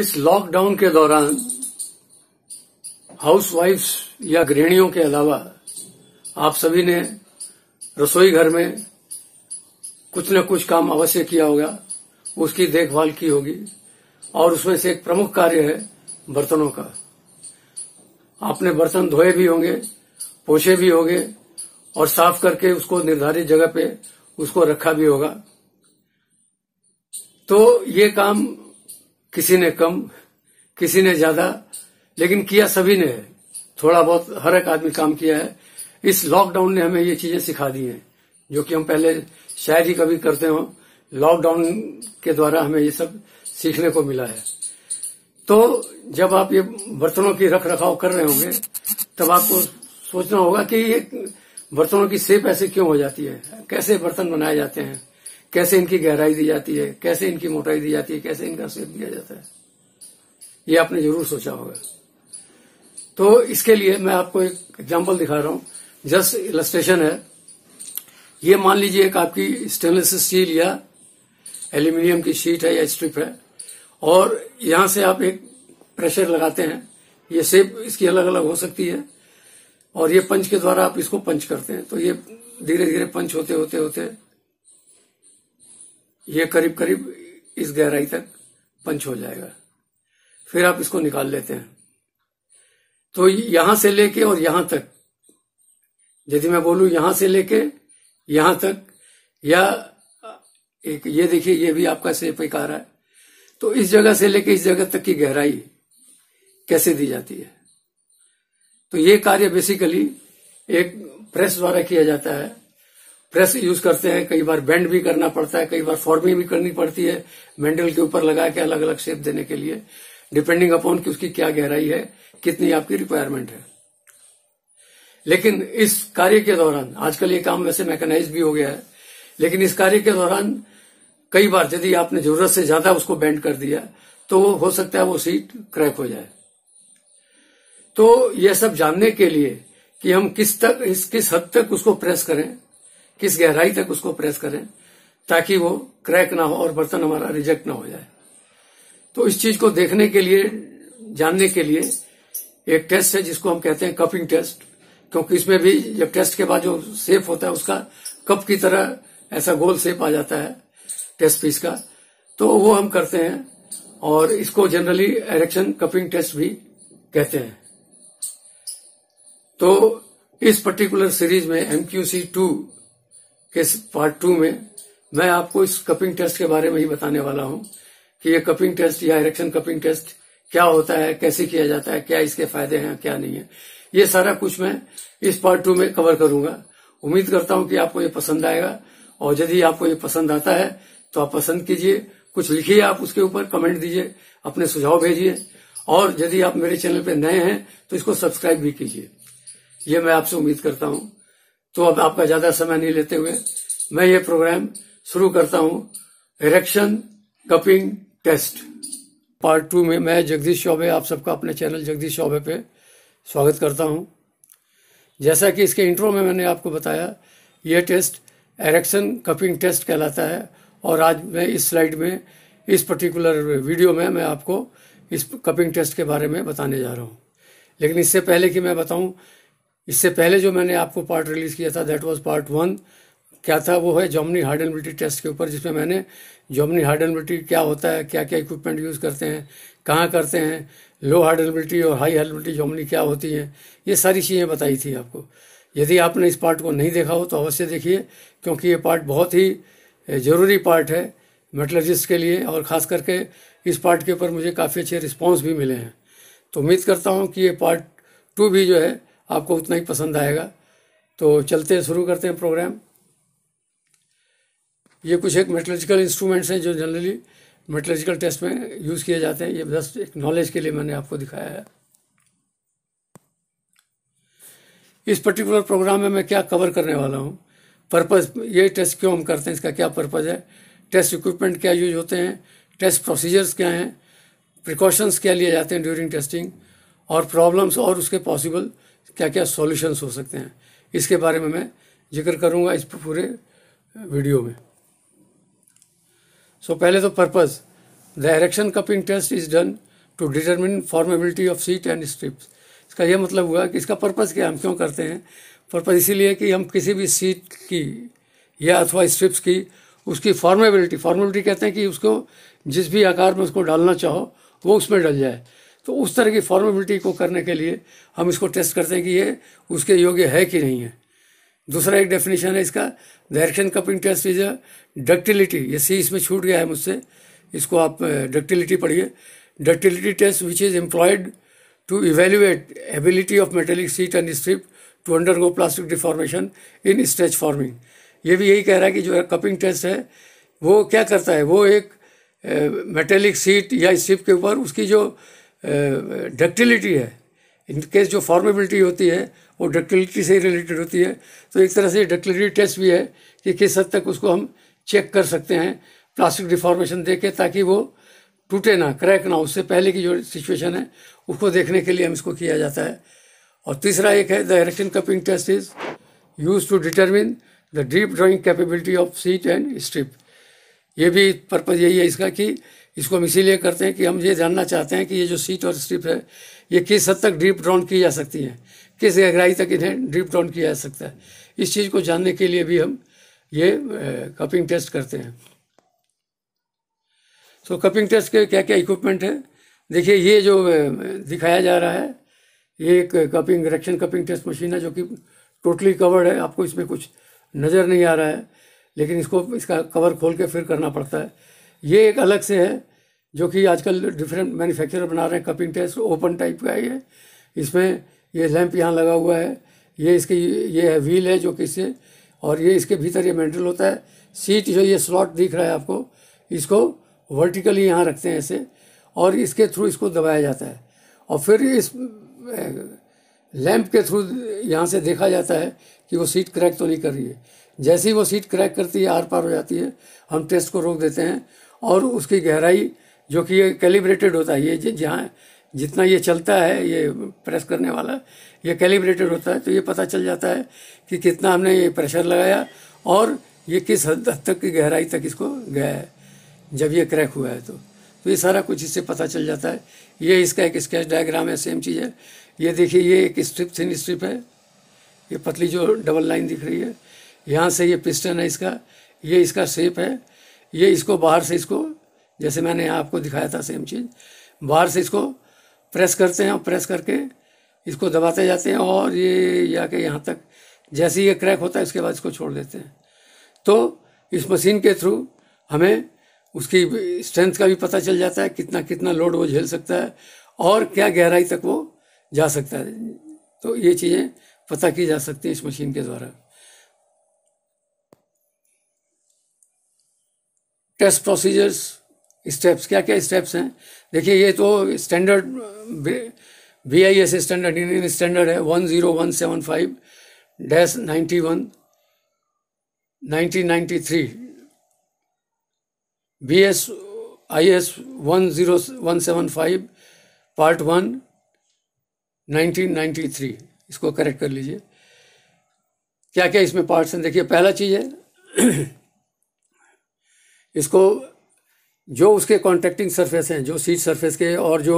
इस लॉकडाउन के दौरान हाउसवाइफ्स या गृहिणियों के अलावा आप सभी ने रसोई घर में कुछ न कुछ काम अवश्य किया होगा उसकी देखभाल की होगी और उसमें से एक प्रमुख कार्य है बर्तनों का आपने बर्तन धोए भी होंगे पोछे भी होंगे और साफ करके उसको निर्धारित जगह पे उसको रखा भी होगा तो ये काम किसी ने कम किसी ने ज्यादा लेकिन किया सभी ने थोड़ा बहुत हर एक आदमी काम किया है इस लॉकडाउन ने हमें ये चीजें सिखा दी हैं जो कि हम पहले शायद ही कभी करते हो लॉकडाउन के द्वारा हमें ये सब सीखने को मिला है तो जब आप ये बर्तनों की रख रखाव कर रहे होंगे तब आपको सोचना होगा कि ये बर्तनों की सेप ऐसे क्यों हो जाती है कैसे बर्तन बनाए जाते हैं कैसे इनकी गहराई दी जाती है कैसे इनकी मोटाई दी जाती है कैसे इनका सेप दिया जाता है ये आपने जरूर सोचा होगा तो इसके लिए मैं आपको एक एग्जाम्पल दिखा रहा हूं जस्ट इलस्ट्रेशन है ये मान लीजिए एक आपकी स्टेनलेस स्टील या एल्यूमिनियम की शीट है या स्ट्रिप है और यहां से आप एक प्रेशर लगाते हैं ये सेप इसकी अलग अलग हो सकती है और ये पंच के द्वारा आप इसको पंच करते हैं तो ये धीरे धीरे पंच होते होते होते ये करीब करीब इस गहराई तक पंच हो जाएगा फिर आप इसको निकाल लेते हैं तो यहां से लेके और यहां तक यदि मैं बोलू यहां से लेके यहां तक या एक ये देखिए ये भी आपका सेप एक आ रहा है तो इस जगह से लेके इस जगह तक की गहराई कैसे दी जाती है तो ये कार्य बेसिकली एक प्रेस द्वारा किया जाता है प्रेस यूज करते हैं कई बार बेंड भी करना पड़ता है कई बार फॉर्मिंग भी करनी पड़ती है मेंडल के ऊपर लगा के अलग अलग शेप देने के लिए डिपेंडिंग अपॉन कि उसकी क्या गहराई है कितनी आपकी रिक्वायरमेंट है लेकिन इस कार्य के दौरान आजकल ये काम वैसे मैकेनाइज भी हो गया है लेकिन इस कार्य के दौरान कई बार यदि आपने जरूरत से ज्यादा उसको बेंड कर दिया तो हो सकता है वो सीट क्रैक हो जाए तो यह सब जानने के लिए कि हम किस तक इस किस हद तक उसको प्रेस करें किस गहराई तक उसको प्रेस करें ताकि वो क्रैक ना हो और बर्तन हमारा रिजेक्ट ना हो जाए तो इस चीज को देखने के लिए जानने के लिए एक टेस्ट है जिसको हम कहते हैं कपिंग टेस्ट क्योंकि इसमें भी जब टेस्ट के बाद जो सेप होता है उसका कप की तरह ऐसा गोल सेप आ जाता है टेस्ट पीस का तो वो हम करते हैं और इसको जनरली एरेक्शन कपिंग टेस्ट भी कहते हैं तो इस पर्टिकुलर सीरीज में एमक्यूसी टू के पार्ट टू में मैं आपको इस कपिंग टेस्ट के बारे में ही बताने वाला हूं कि ये कपिंग टेस्ट या इरेक्शन कपिंग टेस्ट क्या होता है कैसे किया जाता है क्या इसके फायदे हैं क्या नहीं है ये सारा कुछ मैं इस पार्ट टू में कवर करूंगा उम्मीद करता हूं कि आपको ये पसंद आएगा और यदि आपको ये पसंद आता है तो आप पसंद कीजिए कुछ लिखिए आप उसके ऊपर कमेंट दीजिए अपने सुझाव भेजिए और यदि आप मेरे चैनल पर नए हैं तो इसको सब्सक्राइब भी कीजिए यह मैं आपसे उम्मीद करता हूं तो अब आपका ज्यादा समय नहीं लेते हुए मैं ये प्रोग्राम शुरू करता हूँ Erichsen cupping test part two में मैं जगदीश चौबे आप सबका अपने चैनल जगदीश चौबे पे स्वागत करता हूँ जैसा कि इसके इंट्रो में मैंने आपको बताया ये टेस्ट एरेक्शन कपिंग टेस्ट कहलाता है और आज मैं इस स्लाइड में इस पर्टिकुलर वीडियो में मैं आपको इस कपिंग टेस्ट के बारे में बताने जा रहा हूँ लेकिन इससे पहले कि मैं बताऊँ इससे पहले जो मैंने आपको पार्ट रिलीज़ किया था दैट वाज पार्ट वन क्या था वो है जॉमनी हार्डनबिलिटी टेस्ट के ऊपर जिसमें मैंने जॉमनी हार्डनबिलिटी क्या होता है क्या क्या इक्विपमेंट यूज़ करते हैं कहाँ करते हैं लो हार्डनबिलिटी और हाई हार्डनबिलिटी जॉमनी क्या होती हैं ये सारी चीज़ें बताई थी आपको यदि आपने इस पार्ट को नहीं देखा हो तो अवश्य देखिए क्योंकि ये पार्ट बहुत ही ज़रूरी पार्ट है मेटलर्जिस्ट के लिए और ख़ास करके इस पार्ट के ऊपर मुझे काफ़ी अच्छे रिस्पॉन्स भी मिले हैं तो उम्मीद करता हूँ कि ये पार्ट टू भी जो है आपको उतना ही पसंद आएगा तो चलते हैं शुरू करते हैं प्रोग्राम ये कुछ एक मेटलर्जिकल इंस्ट्रूमेंट्स हैं जो जनरली मेटलर्जिकल टेस्ट में यूज़ किए जाते हैं ये बस एक नॉलेज के लिए मैंने आपको दिखाया है इस पर्टिकुलर प्रोग्राम में मैं क्या कवर करने वाला हूँ पर्पज़ ये टेस्ट क्यों हम करते हैं इसका क्या पर्पज़ है टेस्ट इक्विपमेंट क्या यूज होते हैं टेस्ट प्रोसीजर्स क्या हैं प्रिकॉशंस क्या लिए जाते हैं ड्यूरिंग टेस्टिंग और प्रॉब्लम्स और उसके पॉसिबल क्या क्या सॉल्यूशंस हो सकते हैं इसके बारे में मैं जिक्र करूँगा इस पूरे वीडियो में सो so, पहले तो purpose the Erichsen cupping test is done to determine formability of sheet and strips इसका यह मतलब हुआ कि इसका पर्पज़ क्या हम क्यों करते हैं पर्पज़ इसीलिए कि हम किसी भी सीट की या अथवा स्ट्रिप्स की उसकी फॉर्मेबिलिटी फॉर्मेबिलिटी कहते हैं कि उसको जिस भी आकार में उसको डालना चाहो वो उसमें डल जाए तो उस तरह की फॉर्मेलिटी को करने के लिए हम इसको टेस्ट करते हैं कि ये उसके योग्य है कि नहीं है दूसरा एक डेफिनेशन है इसका the Erichsen cupping test is a ductility ये सी इसमें छूट गया है मुझसे इसको आप डक्टिलिटी पढ़िए ductility test which is employed to evaluate ability of metallic sheet and strip to undergo plastic deformation in stretch forming ये भी यही कह रहा है कि जो है कपिंग टेस्ट है वो क्या करता है वो एक मेटेलिक सीट या स्ट्रिप के ऊपर उसकी जो डक्टिलिटी है इनकेस जो फॉर्मेबिलिटी होती है वो डक्टिलिटी से रिलेटेड होती है तो एक तरह से डक्टिलिटी टेस्ट भी है कि किस हद तक उसको हम चेक कर सकते हैं प्लास्टिक डिफॉर्मेशन दे ताकि वो टूटे ना क्रैक ना उससे पहले की जो सिचुएशन है उसको देखने के लिए हम इसको किया जाता है और तीसरा एक है the Erichsen cupping test is use to determine the deep drawing capability of sheet and strip ये भी पर्पज़ यही है इसका कि इसको हम इसीलिए करते हैं कि हम ये जानना चाहते हैं कि ये जो सीट और स्ट्रिप है ये किस हद तक ड्रिप ड्राउन की जा सकती है किस गहराई तक इन्हें ड्रिप ड्राउन किया जा सकता है इस चीज़ को जानने के लिए भी हम ये कपिंग टेस्ट करते हैं तो कपिंग टेस्ट के क्या क्या इक्विपमेंट है देखिए ये जो दिखाया जा रहा है ये एक कपिंग रक्षण कपिंग टेस्ट मशीन है जो कि टोटली कवर्ड है आपको इसमें कुछ नज़र नहीं आ रहा है लेकिन इसको इसका कवर खोल के फिर करना पड़ता है ये एक अलग से है जो कि आजकल डिफरेंट मैन्युफैक्चरर बना रहे हैं कपिंग टेस्ट ओपन टाइप का ये इसमें ये लैंप यहाँ लगा हुआ है ये इसकी ये है व्हील है जो कि इससे और ये इसके भीतर ये मेंटल होता है सीट जो ये स्लॉट दिख रहा है आपको इसको वर्टिकली यहाँ रखते हैं ऐसे और इसके थ्रू इसको दबाया जाता है और फिर इस लैंप के थ्रू यहाँ से देखा जाता है कि वो सीट क्रैक तो नहीं कर रही है जैसे ही वो सीट क्रैक करती है आर पार हो जाती है हम टेस्ट को रोक देते हैं और उसकी गहराई जो कि ये कैलिब्रेटेड होता है ये जहाँ जितना ये चलता है ये प्रेस करने वाला ये कैलिब्रेटेड होता है तो ये पता चल जाता है कि कितना हमने ये प्रेशर लगाया और ये किस हद तक की गहराई तक इसको गया है जब ये क्रैक हुआ है तो तो ये सारा कुछ इससे पता चल जाता है ये इसका एक स्केच डायग्राम है सेम चीज़ है ये देखिए ये एक स्ट्रिप थिन स्ट्रिप है ये पतली जो डबल लाइन दिख रही है यहाँ से ये पिस्टन है इसका ये इसका शेप है ये इसको बाहर से इसको जैसे मैंने आपको दिखाया था सेम चीज़ बाहर से इसको प्रेस करते हैं और प्रेस करके इसको दबाते जाते हैं और ये या के यहाँ तक जैसे ही ये क्रैक होता है इसके बाद इसको छोड़ देते हैं तो इस मशीन के थ्रू हमें उसकी स्ट्रेंथ का भी पता चल जाता है कितना कितना लोड वो झेल सकता है और क्या गहराई तक वो जा सकता है तो ये चीज़ें पता की जा सकती हैं इस मशीन के द्वारा टेस्ट प्रोसीजर्स स्टेप्स क्या क्या स्टेप्स हैं देखिए ये तो standard V I S standard Indian standard है one zero one seven five dash ninety one nineteen ninety three B S I S one zero one seven five part one nineteen ninety three इसको correct कर लीजिए क्या क्या इसमें parts हैं देखिए पहला चीज़ है इसको जो उसके कॉन्टेक्टिंग सरफेस हैं जो सीट सरफेस के और जो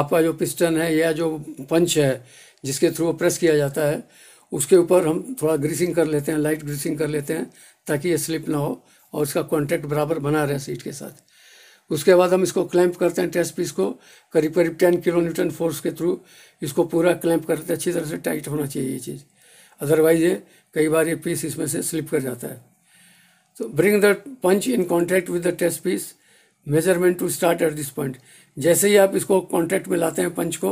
आपका जो पिस्टन है या जो पंच है जिसके थ्रू प्रेस किया जाता है उसके ऊपर हम थोड़ा ग्रीसिंग कर लेते हैं लाइट ग्रीसिंग कर लेते हैं ताकि ये स्लिप ना हो और इसका कॉन्टैक्ट बराबर बना रहे सीट के साथ उसके बाद हम इसको क्लैंप करते हैं टेस्ट पीस को करीब करीब टेन किलो न्यूटन फोर्स के थ्रू इसको पूरा क्लैंप करते हैं अच्छी तरह से टाइट होना चाहिए ये चीज़ अदरवाइज ये कई बार ये पीस इसमें से स्लिप कर जाता है So bring the punch in contact with the test piece. Measurement to start at this point जैसे ही आप इसको कॉन्टैक्ट में लाते हैं पंच को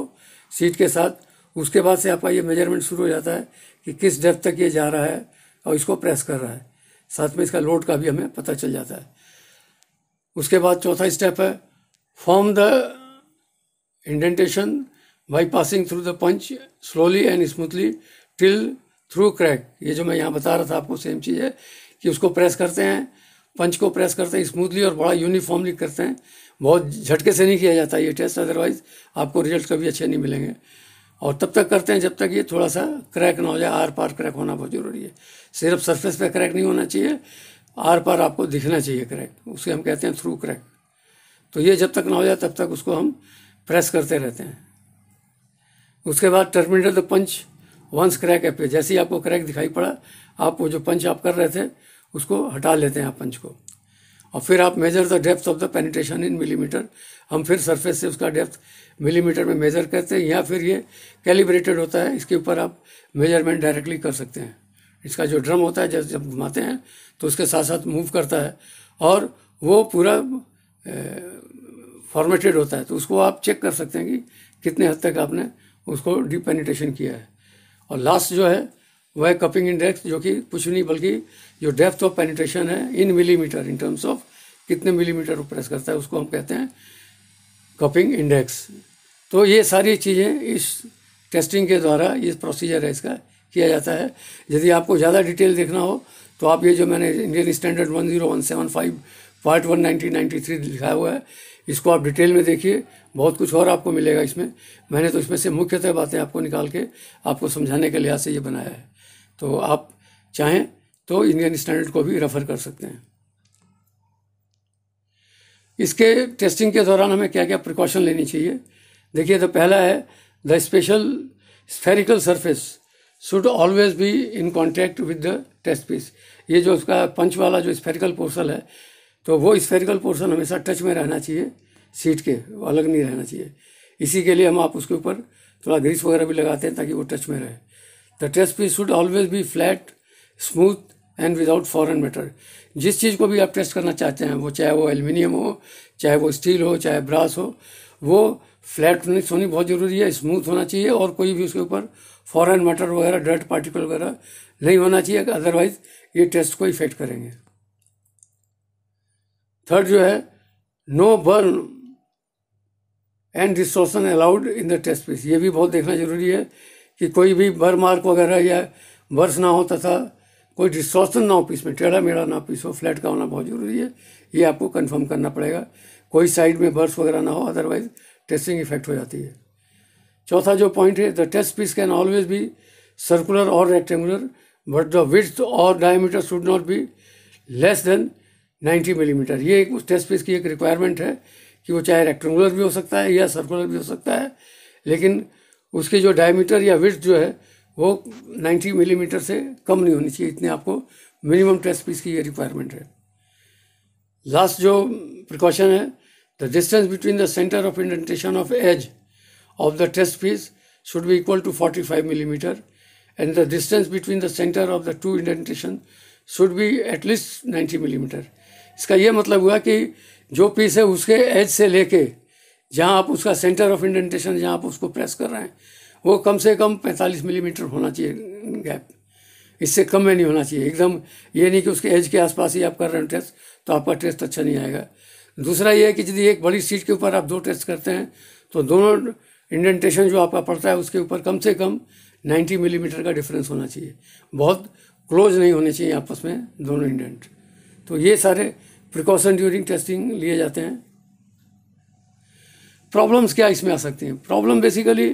सीट के साथ उसके बाद से आपका ये मेजरमेंट शुरू हो जाता है कि किस डेप्थ तक ये जा रहा है और इसको प्रेस कर रहा है साथ में इसका लोड का भी हमें पता चल जाता है उसके बाद चौथा स्टेप है form the indentation by passing through the punch slowly and smoothly till through crack ये जो मैं यहाँ बता रहा था आपको सेम चीज़ है कि उसको प्रेस करते हैं पंच को प्रेस करते हैं स्मूथली और बड़ा यूनिफॉर्मली करते हैं बहुत झटके से नहीं किया जाता ये टेस्ट अदरवाइज आपको रिजल्ट कभी अच्छे नहीं मिलेंगे और तब तक करते हैं जब तक ये थोड़ा सा क्रैक ना हो जाए आर पार क्रैक होना बहुत ज़रूरी है सिर्फ सरफेस पे क्रैक नहीं होना चाहिए आर पार आपको दिखना चाहिए क्रैक उसे हम कहते हैं थ्रू क्रैक तो ये जब तक ना हो जाए तब तक उसको हम प्रेस करते रहते हैं उसके बाद terminator the punch once crack appear जैसे ही आपको क्रैक दिखाई पड़ा आप वो जो पंच आप कर रहे थे उसको हटा लेते हैं आप पंच को और फिर आप measure the depth of the penetration in millimetre हम फिर सरफेस से उसका डेप्थ मिलीमीटर में मेजर करते हैं या फिर ये कैलिब्रेटेड होता है इसके ऊपर आप मेजरमेंट डायरेक्टली कर सकते हैं इसका जो ड्रम होता है जब जब घुमाते हैं तो उसके साथ साथ मूव करता है और वो पूरा फॉर्मेटेड होता है तो उसको आप चेक कर सकते हैं कि कितने हद तक आपने उसको डिपेनिटेशन किया है और लास्ट जो है वह कपिंग इंडेक्स जो कि कुछ नहीं बल्कि जो डेप्थ ऑफ पेनिट्रेशन है in millimetre in terms of कितने मिलीमीटर वो प्रेस करता है उसको हम कहते हैं कपिंग इंडेक्स तो ये सारी चीज़ें इस टेस्टिंग के द्वारा ये प्रोसीजर है इसका किया जाता है यदि आपको ज़्यादा डिटेल देखना हो तो आप ये जो मैंने Indian standard one zero one seven five part one nineteen ninety three लिखा हुआ है इसको आप डिटेल में देखिए बहुत कुछ और आपको मिलेगा इसमें मैंने तो इसमें से मुख्यतः बातें आपको निकाल के आपको समझाने के लिहाज से ये बनाया है तो आप चाहें तो इंडियन स्टैंडर्ड को भी रेफ़र कर सकते हैं इसके टेस्टिंग के दौरान हमें क्या क्या प्रिकॉशन लेनी चाहिए देखिए तो पहला है the special spherical surface should always be in contact with the test piece ये जो उसका पंच वाला जो स्फेरिकल पोर्सल है तो वो स्फेरिकल पोर्सन हमेशा टच में रहना चाहिए सीट के अलग नहीं रहना चाहिए इसी के लिए हम आप उसके ऊपर थोड़ा ग्रीस वगैरह भी लगाते हैं ताकि वो टच में रहे the test piece should always be flat smooth and without foreign matter जिस चीज़ को भी आप टेस्ट करना चाहते हैं वो चाहे वो एल्यूमिनियम हो चाहे वो स्टील हो चाहे ब्रास हो वो फ्लैट होनी बहुत ज़रूरी है स्मूथ होना चाहिए और कोई भी उसके ऊपर फॉरन मैटर वगैरह डर्ट पार्टिकल वगैरह नहीं होना चाहिए अदरवाइज ये टेस्ट को इफेक्ट करेंगे थर्ड जो है no burn and distortion allowed in the test piece ये भी बहुत देखना जरूरी है कि कोई भी भर मार्क वगैरह या वर्ष ना हो तथा कोई डिस्टॉर्सन ना हो पीस में टेढ़ा मेढ़ा ना पीस हो फ्लैट का होना बहुत ज़रूरी है ये आपको कंफर्म करना पड़ेगा कोई साइड में बर्स वगैरह ना हो अदरवाइज टेस्टिंग इफेक्ट हो जाती है चौथा जो पॉइंट है the test piece can always be circular और रेक्टेंगुलर बट द विथ और diameter should not be less than 90 millimetre mm. ये एक उस टेस्ट पीस की एक रिक्वायरमेंट है कि वो चाहे रेक्टेंगुलर भी हो सकता है या सर्कुलर भी हो सकता है लेकिन उसकी जो डायमीटर या विथ जो है वो 90 मिलीमीटर mm से कम नहीं होनी चाहिए इतने आपको मिनिमम टेस्ट पीस की ये रिक्वायरमेंट है लास्ट जो प्रिकॉशन है the distance between the centre of indentation of edge of the test piece should be equal to 45 millimetre and the distance between the centre of the two indentation should be at least ninety milli millimeter इसका ये मतलब हुआ कि जो piece है उसके as से लेके जहाँ आप उसका सेंटर ऑफ इंडेंटेशन जहाँ आप उसको प्रेस कर रहे हैं वो कम से कम 45 मिलीमीटर होना चाहिए गैप इससे कम में नहीं होना चाहिए एकदम ये नहीं कि उसके एज के आसपास ही आप कर रहे हैं टेस्ट तो आपका टेस्ट अच्छा नहीं आएगा दूसरा ये है कि यदि एक बड़ी सीट के ऊपर आप दो टेस्ट करते हैं तो दोनों इंडेंटेशन जो आपका पड़ता है उसके ऊपर कम से कम 90 मिलीमीटर mm का डिफरेंस होना चाहिए बहुत क्लोज नहीं होने चाहिए आपस में दोनों इंडेंट तो ये सारे प्रिकॉशन ड्यूरिंग टेस्टिंग लिए जाते हैं प्रॉब्लम्स क्या इसमें आ सकती हैं प्रॉब्लम बेसिकली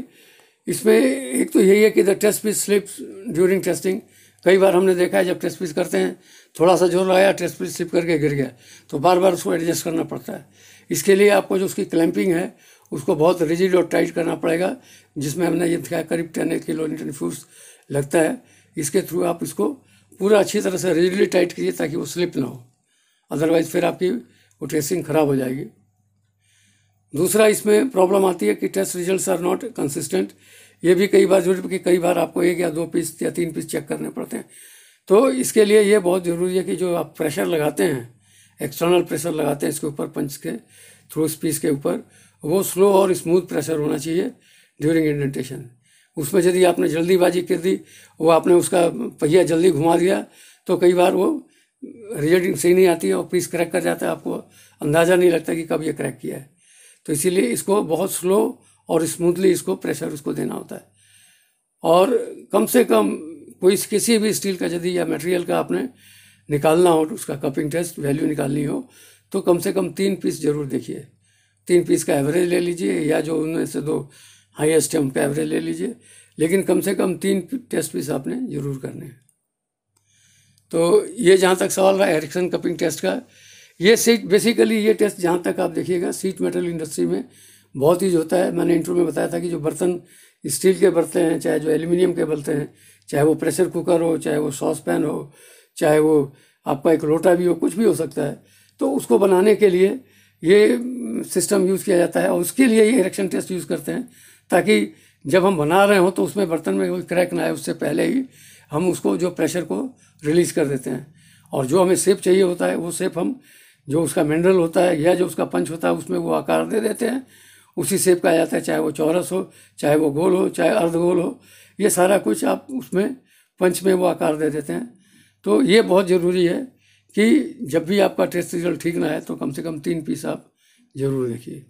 इसमें एक तो यही है कि the test piece slips during testing कई बार हमने देखा है जब टेस्ट पीस करते हैं थोड़ा सा जोर लगाया टेस्ट पीस स्लिप करके गिर गया तो बार बार उसको एडजस्ट करना पड़ता है इसके लिए आपको जो उसकी क्लैंपिंग है उसको बहुत रिजिड और टाइट करना पड़ेगा जिसमें हमने ये दिखाया करीब ten eight kilo newton fuse लगता है इसके थ्रू आप इसको पूरा अच्छी तरह से रिजिडली टाइट कीजिए ताकि वो स्लिप ना हो अदरवाइज़ फिर आपकी वो टेस्टिंग ख़राब हो जाएगी दूसरा इसमें प्रॉब्लम आती है कि test result are not consistent ये भी कई बार जरूरी कि कई बार आपको एक या दो पीस या तीन पीस चेक करने पड़ते हैं तो इसके लिए ये बहुत ज़रूरी है कि जो आप प्रेशर लगाते हैं एक्सटर्नल प्रेशर लगाते हैं इसके ऊपर पंच के थ्रू इस पीस के ऊपर वो स्लो और स्मूथ प्रेशर होना चाहिए ड्यूरिंग इंडेंटेशन उसमें यदि आपने जल्दीबाजी कर दी वो आपने उसका पहिया जल्दी घुमा दिया तो कई बार वो रिजल्ट सही नहीं आती है और पीस क्रैक कर जाता है आपको अंदाज़ा नहीं लगता कि कब ये क्रैक किया है तो इसीलिए इसको बहुत स्लो और स्मूथली इसको प्रेशर उसको देना होता है और कम से कम कोई किसी भी स्टील का यदि या मटेरियल का आपने निकालना हो उसका कपिंग टेस्ट वैल्यू निकालनी हो तो कम से कम तीन पीस जरूर देखिए तीन पीस का एवरेज ले लीजिए या जो उनमें से दो हाईएस्ट है उनका एवरेज ले लीजिए लेकिन कम से कम तीन टेस्ट पीस आपने जरूर करने हैं तो ये जहाँ तक सवाल रहा है एरिक्सन कपिंग टेस्ट का ये सीट बेसिकली ये टेस्ट जहाँ तक आप देखिएगा सीट मेटल इंडस्ट्री में बहुत यूज होता है मैंने इंटरव्यू में बताया था कि जो बर्तन स्टील के बर्तन हैं चाहे जो एल्यूमिनियम के बर्तन हैं चाहे वो प्रेशर कुकर हो चाहे वो सॉस पैन हो चाहे वो आपका एक लोटा भी हो कुछ भी हो सकता है तो उसको बनाने के लिए ये सिस्टम यूज़ किया जाता है और उसके लिए ये इरेक्शन टेस्ट यूज़ करते हैं ताकि जब हम बना रहे हों तो उसमें बर्तन में कोई क्रैक ना आए उससे पहले ही हम उसको जो प्रेशर को रिलीज़ कर देते हैं और जो हमें सेप चाहिए होता है वो सेप हम जो उसका मिनरल होता है या जो उसका पंच होता है उसमें वो आकार दे देते हैं उसी सेप का आ जाता है चाहे वो चौरस हो चाहे वो गोल हो चाहे अर्धगोल हो ये सारा कुछ आप उसमें पंच में वो आकार दे देते हैं तो ये बहुत ज़रूरी है कि जब भी आपका टेस्ट रिजल्ट ठीक ना है तो कम से कम तीन पीस आप ज़रूर देखिए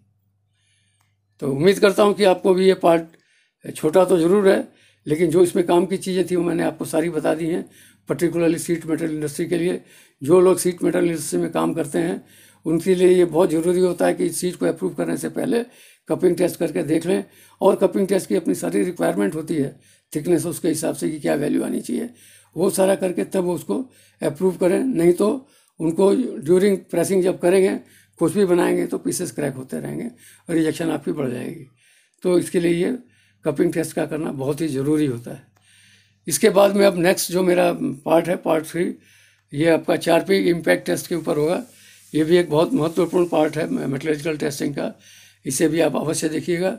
तो उम्मीद करता हूँ कि आपको भी ये पार्ट छोटा तो ज़रूर है लेकिन जो इसमें काम की चीज़ें थी वो मैंने आपको सारी बता दी हैं पर्टिकुलरली सीट मेटल इंडस्ट्री के लिए जो लोग सीट मेटल इंडस्ट्री में काम करते हैं उनके लिए ये बहुत ज़रूरी होता है कि इस सीट को अप्रूव करने से पहले कपिंग टेस्ट करके देख लें और कपिंग टेस्ट की अपनी सारी रिक्वायरमेंट होती है थिकनेस उसके हिसाब से कि क्या वैल्यू आनी चाहिए वो सारा करके तब उसको अप्रूव करें नहीं तो उनको ड्यूरिंग प्रेसिंग जब करेंगे कुछ भी बनाएंगे तो पीसेस क्रैक होते रहेंगे और रिजेक्शन आपकी बढ़ जाएगी तो इसके लिए ये कपिंग टेस्ट का करना बहुत ही ज़रूरी होता है इसके बाद में अब नेक्स्ट जो मेरा पार्ट है पार्ट थ्री ये आपका चार पी इम्पैक्ट टेस्ट के ऊपर होगा ये भी एक बहुत महत्वपूर्ण पार्ट है मेटोलॉजिकल टेस्टिंग का इसे भी आप अवश्य देखिएगा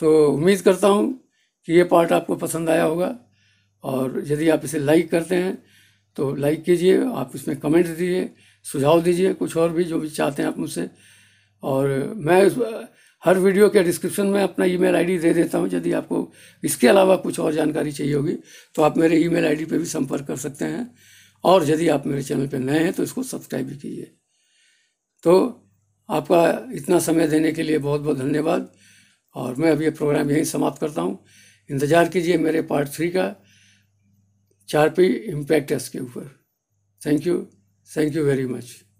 तो उम्मीद करता हूँ कि ये पार्ट आपको पसंद आया होगा और यदि आप इसे लाइक करते हैं तो लाइक कीजिए आप इसमें कमेंट दीजिए सुझाव दीजिए कुछ और भी जो भी चाहते हैं आप मुझसे और मैं हर वीडियो के डिस्क्रिप्शन में अपना ईमेल आईडी दे देता हूँ यदि आपको इसके अलावा कुछ और जानकारी चाहिए होगी तो आप मेरे ईमेल आईडी पर भी संपर्क कर सकते हैं और यदि आप मेरे चैनल पर नए हैं तो इसको सब्सक्राइब भी कीजिए तो आपका इतना समय देने के लिए बहुत बहुत धन्यवाद और मैं अब ये प्रोग्राम यहीं समाप्त करता हूँ इंतज़ार कीजिए मेरे पार्ट थ्री का चार पी इम्पैक्ट के ऊपर thank you thank you very much